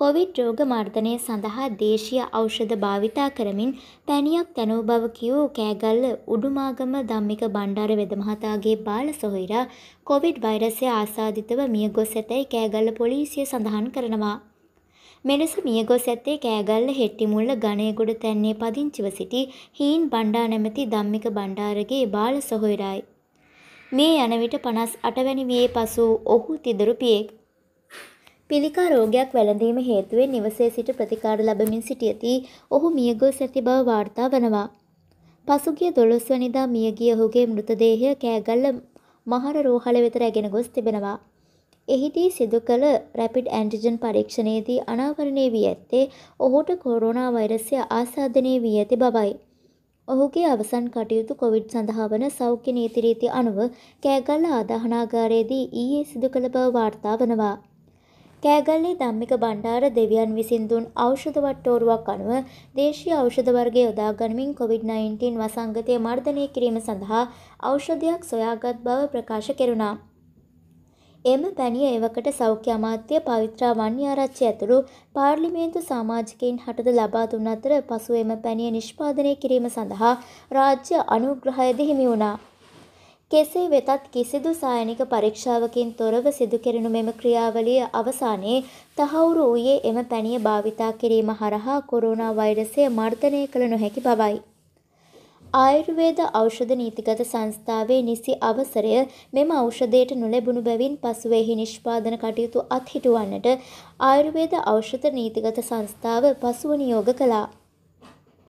Covid රෝග මර්ධනය සඳහා දේශීය ඖෂධ භාවිතා කරමින් පැණියක් තැනූ බව කියූ කෑගල්ල උඩුමාගම ධම්මික බණ්ඩාර වෙදමහතාගේ බාල සොහොයුරා කොවිඩ් වෛරසය ආසාදිතව මිය ගොස් ඇතැයි කෑගල්ල පොලිසිය සඳහන් කරනවා. මෙලෙස මියගොස් ඇත්තේ කෑගල්ල හෙට්ටිමුල්ල ගණයගොඩ තැන්නේ පදිංචිව සිටි හීන් බණ්ඩා නැමැති ධම්මික බණ්ඩාරගේ බාල සොහොයරයි. මේ යන විට පනස් අටවැනි වියේ පසු ඔහු තිදරු පියෙක් පිළිකා රෝගයක් වැළඳීම හේතුවෙන් නිවසේ සිට ප්‍රතිකාර ලබමින් සිටියදී ඔහු මියගොස් ඇති බව වාර්තා වනවා. පසුගිය 12 වනිදා මියගිය ඔහුගේ මෘතදේහය කෑගල්ල මහර රෝහල වෙත රැගෙන ගොස් තිබෙනවා. එහිදී සිදු කළ රැපිඩ් ඇන්ටිජන් පරීක්ෂණයේදී අනාවරණය වී ඇත්තේ ඔහුට කොරෝනා වෛරසය ආසාදනය වී ඇති බවයි. ඔහුගේ අවසන් කටයුතු කොවිඩ් සඳහා වන සෞඛ්‍ය නීති රීති අනුව කෑගල්ල ආදාහනාගාරයේදී ඊයේ සිදු කළ බව වාර්තා වනවා. කෑගල්ලේ ධම්මික බණ්ඩාර දෙවියන් විසින් දුන් ඖෂධ වට්ටෝරුවක් අනුව දේශීය ඖෂධ වර්ගය යොදා ගනිමින් COVID-19 වසංගතය මර්ධනය කිරීම සඳහා ඖෂධයක් සොයාගත් බව ප්‍රකාශ කෙරුණා. එම පැණිය එවකට සෞඛ්‍ය අමාත්‍ය පවිත්‍රා වන්‍යාරච්චි ඇතුළු පාර්ලිමේන්තු සමාජිකයින් හටද ලබා දුන් අතර පසු එම පැණිය නිෂ්පාදනය කිරීම සඳහා රාජ්‍ය අනුග්‍රහයද හිමි වුණා. කෙසේ වෙතත් කිසිදු සායනික පරීක්ෂාවකින් තොරව සිදු කෙරෙනු මෙම ක්‍රියාවලිය අවසානයේ තහවුරු වූයේ එම පැණිය භාවිතා කිරීම හරහා කොරෝනා වෛරසය මර්ධනය කළ නොහැකි බවයි. ආයුර්වේද ඖෂධ නීතිගත සංස්ථාවේ නිසි අවසරය මෙම ඖෂධයට නොලැබුණු බැවින් පසුව එහි නිෂ්පාදන කටයුතු අත්හිටුවන්නට ආයුර්වේද ඖෂධ නීතිගත සංස්ථාව පසුව නියෝග කළා.